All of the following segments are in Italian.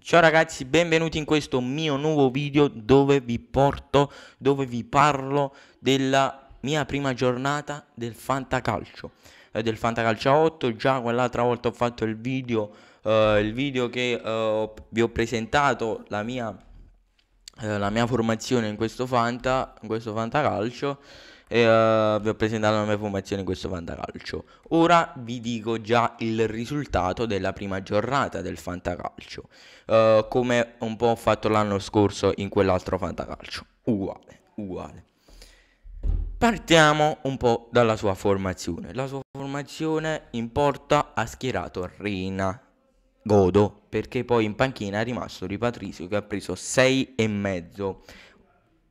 Ciao ragazzi, benvenuti in questo mio nuovo video dove vi porto, dove vi parlo della mia prima giornata del fantacalcio eh, del fantacalcio 8, già quell'altra volta ho fatto il video, eh, il video che eh, vi ho presentato la mia, eh, la mia formazione in questo fanta, in questo fantacalcio e uh, vi ho presentato la mia formazione in questo fantacalcio. Ora vi dico già il risultato della prima giornata del fantacalcio, uh, come un po' ho fatto l'anno scorso in quell'altro fantacalcio. Uguale, uguale. Partiamo un po' dalla sua formazione. La sua formazione in porta ha schierato Reina, Godo, perché poi in panchina è rimasto Di che ha preso 6,5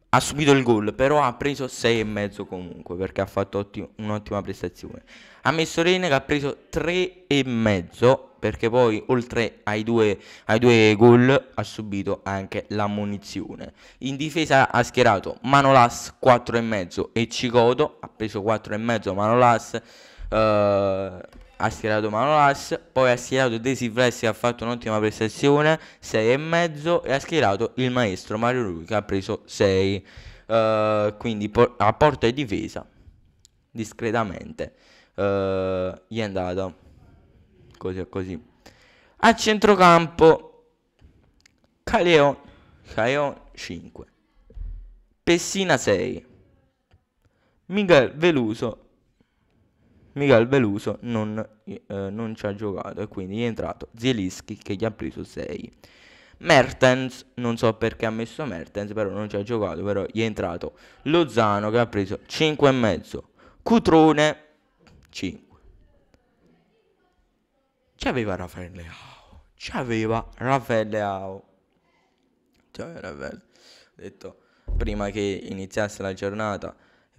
ha subito il gol, però ha preso 6,5 comunque perché ha fatto un'ottima prestazione. Ha messo Reina che ha preso 3,5 perché poi oltre ai due, ai due gol ha subito anche l'ammonizione. In difesa ha schierato Manolas 4,5 e Cicoto, ha preso 4,5 Manolas. Eh, ha schierato Manolas, poi ha schierato Desi Silvestri che ha fatto un'ottima prestazione, 6,5 e mezzo, e ha schierato il maestro Mario Rui che ha preso 6, uh, eh, quindi por- a porta e difesa, discretamente, uh, gli è andata così così. A centrocampo Caleo, Caleo 5, Pessina 6, Miguel Veluso Miguel Beluso non, eh, non ci ha giocato e quindi è entrato Zielinski che gli ha preso 6. Mertens, non so perché ha messo Mertens, però non ci ha giocato, però gli è entrato Lozano che ha preso 5,5. Cutrone 5. C'aveva Raffaele Leao. C'aveva Raffaele Leao. Cioè, Raffaele. Ho detto prima che iniziasse la giornata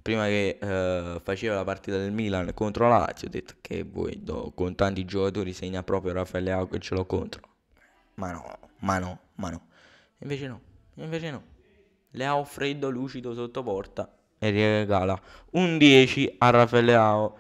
prima che eh, faceva la partita del Milan contro la Lazio, ho detto che voi do, con tanti giocatori segna proprio Raffaele Auco e ce l'ho contro. Ma no, ma no, ma no. Invece no, invece no. Leao freddo, lucido sotto porta e regala un 10 a Raffaele Ao.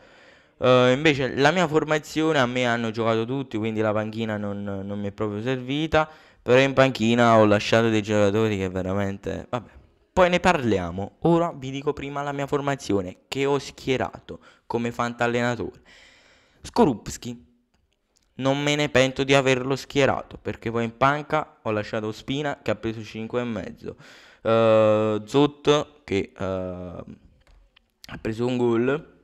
Uh, eh, invece la mia formazione a me hanno giocato tutti, quindi la panchina non, non mi è proprio servita. Però in panchina ho lasciato dei giocatori che veramente... Vabbè, poi ne parliamo. Ora vi dico prima la mia formazione che ho schierato come fantallenatore. Skorupski. Non me ne pento di averlo schierato perché poi in panca ho lasciato Spina che ha preso 5,5. Uh, eh, Zot che uh, ha preso un gol.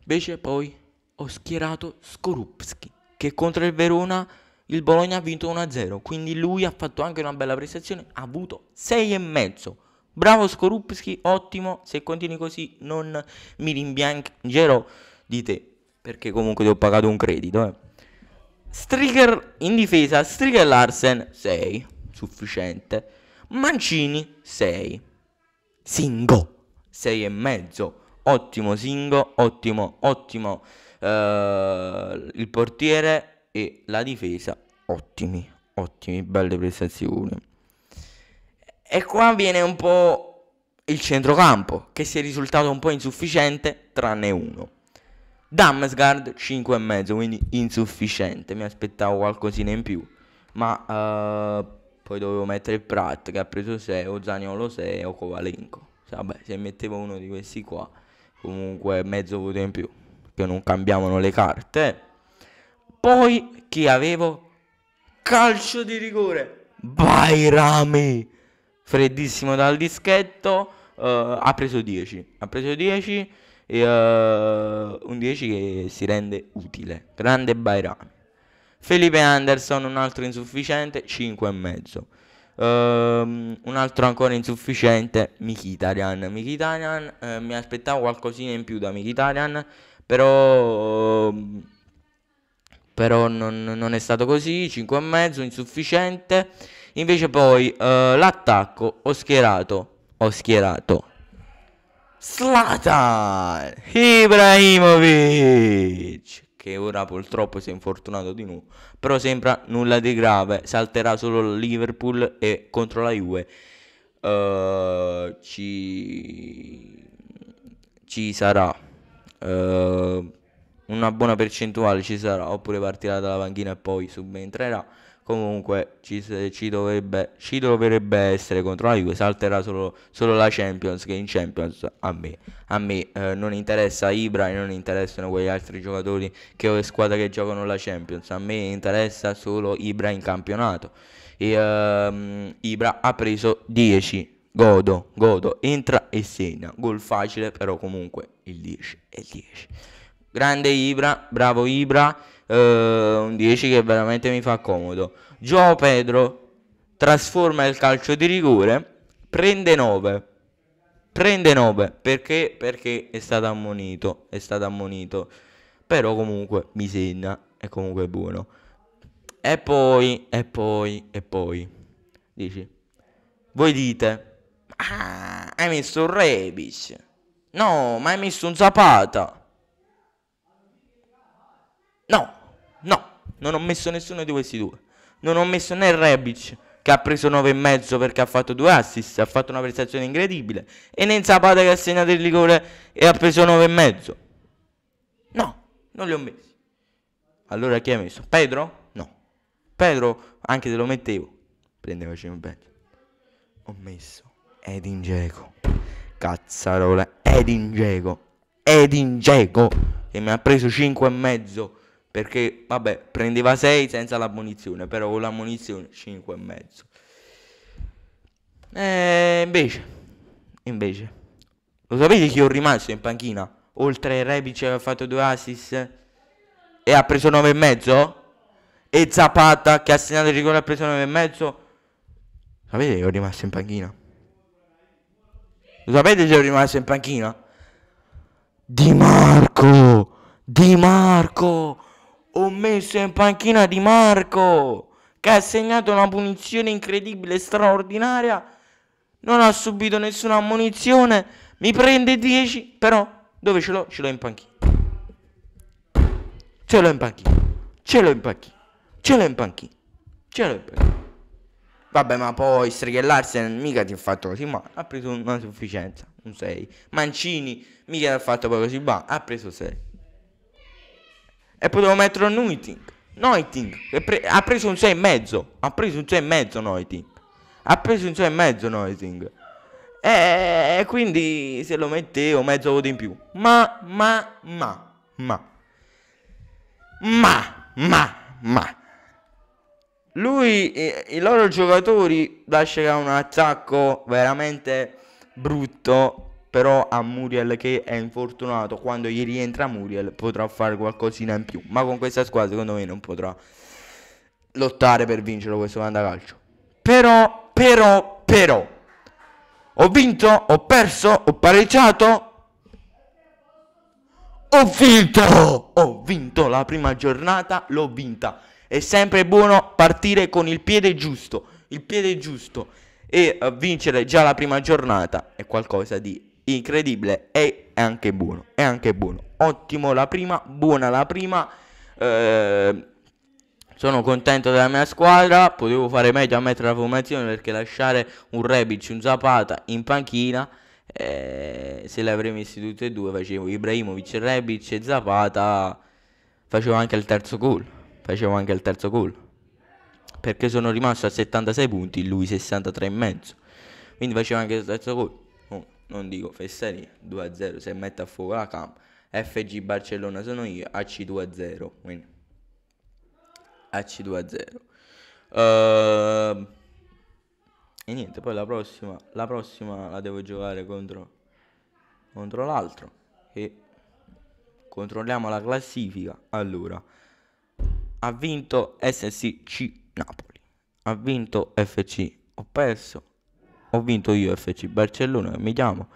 Invece poi ho schierato Skorupski che contro il Verona il Bologna ha vinto 1-0, quindi lui ha fatto anche una bella prestazione, ha avuto 6,5 Bravo Skorupski, ottimo, se continui così non mi rimpiangerò di te, perché comunque ti ho pagato un credito. Eh. Stricker in difesa, Stricker Larsen 6, sufficiente. Mancini 6. Singo 6 e mezzo. Ottimo Singo, ottimo, ottimo eh, il portiere e la difesa. Ottimi, ottimi, belle prestazioni. E qua viene un po' il centrocampo, che si è risultato un po' insufficiente, tranne uno. Damsgaard 5,5, quindi insufficiente, mi aspettavo qualcosina in più. Ma uh, poi dovevo mettere Pratt che ha preso 6, o Zaniolo 6, o Kovalenko. Vabbè, se mettevo uno di questi qua, comunque mezzo voto in più, che non cambiavano le carte. Poi chi avevo? Calcio di rigore, Bairami freddissimo dal dischetto, uh, ha preso 10. Ha preso 10 e uh, un 10 che si rende utile. Grande Bairami. Felipe Anderson, un altro insufficiente, 5,5. Um, ehm, un altro ancora insufficiente, Mikitarian. Mikitarian, eh, mi aspettavo qualcosina in più da Mikitarian, però... Uh, però non, non, è stato così, 5,5, insufficiente. Invece poi uh, l'attacco ho schierato. Ho schierato. Slatan Ibrahimovic che ora purtroppo si è infortunato di nuovo, però sembra nulla di grave, salterà solo Liverpool e contro la Juve uh, ci... ci sarà uh, una buona percentuale ci sarà, oppure partirà dalla panchina e poi subentrerà comunque ci, ci, dovrebbe, ci dovrebbe essere contro la Juve, salterà solo, solo, la Champions, che in Champions a me, a me eh, non interessa Ibra e non interessano quegli altri giocatori che ho le squadre che giocano la Champions, a me interessa solo Ibra in campionato. E, ehm, Ibra ha preso 10 godo, godo, entra e segna. Gol facile, però comunque il 10 è il 10. Grande Ibra, bravo Ibra, eh, un 10 che veramente mi fa comodo. Joao Pedro trasforma il calcio di rigore, prende 9. Prende 9 perché? Perché è stato ammonito, è stato ammonito. Però comunque mi segna, è comunque buono. E poi, e poi, e poi. Dici, voi dite, ah, hai messo un Rebic. No, ma hai messo un Zapata. No, no, non ho messo nessuno di questi due. Non ho messo né Rebic, che ha preso 9,5 perché ha fatto due assist, ha fatto una prestazione incredibile, e né Zapata che ha segnato il rigore e ha preso 9,5. No, non li ho messi. Allora chi ha messo? Pedro? No. Pedro, anche se lo mettevo, prendevaci un pezzo. Ho messo Edin Dzeko. Cazzarola, Edin Dzeko. Edin Dzeko, che mi ha preso 5,5 perché vabbè prendeva 6 senza la munizione però con la munizione 5 e mezzo e eh, invece invece lo sapete chi è rimasto in panchina oltre Rebic che ha fatto due assist e ha preso 9 e mezzo e Zapata che ha segnato il rigore ha preso 9 e mezzo sapete che è rimasto in panchina lo sapete che è rimasto in panchina Di Marco Di Marco ho messo in panchina Di Marco che ha segnato una punizione incredibile, straordinaria, non ha subito nessuna ammunizione. mi prende 10, però dove ce l'ho? Ce l'ho in panchina. Ce l'ho in panchina. Ce l'ho in panchina. Ce l'ho in panchina. Ce l'ho in panchina. Vabbè, ma poi strigellarsi mica ti ha fatto così Ma Ha preso una sufficienza, un 6. Mancini mica ti ha fatto poi così Ma Ha preso 6 e potevo mettere Noiting. Noiting pre- ha preso un 6,5. Ha preso un 6,5 Noiting. Ha preso un 6,5 Noiting. E, quindi se lo mettevo mezzo voto in più. Ma, ma, ma, ma. Ma, ma, ma. Lui, i, i loro giocatori, lasciano un attacco veramente brutto però a Muriel che è infortunato quando gli rientra Muriel potrà fare qualcosina in più ma con questa squadra secondo me non potrà lottare per vincere questo calcio però però però ho vinto ho perso ho pareggiato ho vinto ho vinto la prima giornata l'ho vinta è sempre buono partire con il piede giusto il piede giusto e eh, vincere già la prima giornata è qualcosa di incredibile e anche buono, è anche buono. Ottimo la prima, buona la prima. Eh, sono contento della mia squadra, potevo fare meglio a mettere la formazione perché lasciare un Rebic, un Zapata in panchina, eh, se li avrei messi tutti e due facevo Ibrahimovic, Rebic e Zapata, facevo anche il terzo gol, facevo anche il terzo gol. Perché sono rimasto a 76 punti, lui 63 e mezzo. Quindi facevo anche il terzo gol non dico fesserie, 2-0 se mette a fuoco la camp, FG Barcellona sono io, AC 2-0, quindi AC 2-0. Uh, e niente, poi la prossima, la prossima la devo giocare contro, contro l'altro. E controlliamo la classifica. Allora, ha vinto SSC Napoli, ha vinto FC, ho perso ho vinto io FC Barcellona, mi chiamo,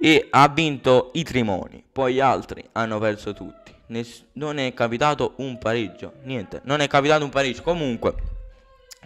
e ha vinto i Trimoni, poi gli altri hanno perso tutti, Ness- non è capitato un pareggio, niente, non è capitato un pareggio, comunque...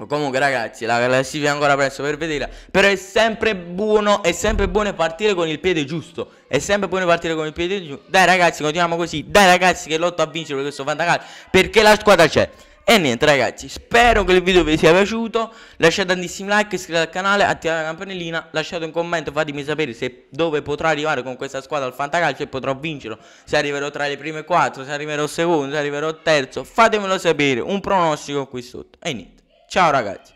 Comunque ragazzi la classifica è ancora presto per vedere Però è sempre buono È sempre buono partire con il piede giusto È sempre buono partire con il piede giusto Dai ragazzi continuiamo così Dai ragazzi che lotto a vincere per questo fantacalcio Perché la squadra c'è e niente ragazzi, spero che il video vi sia piaciuto, lasciate tantissimi like, iscrivetevi al canale, attivate la campanellina, lasciate un commento, fatemi sapere se dove potrò arrivare con questa squadra al Fantacalcio e potrò vincerlo, se arriverò tra le prime 4, se arriverò secondo, se arriverò terzo, fatemelo sapere, un pronostico qui sotto. E niente, ciao ragazzi.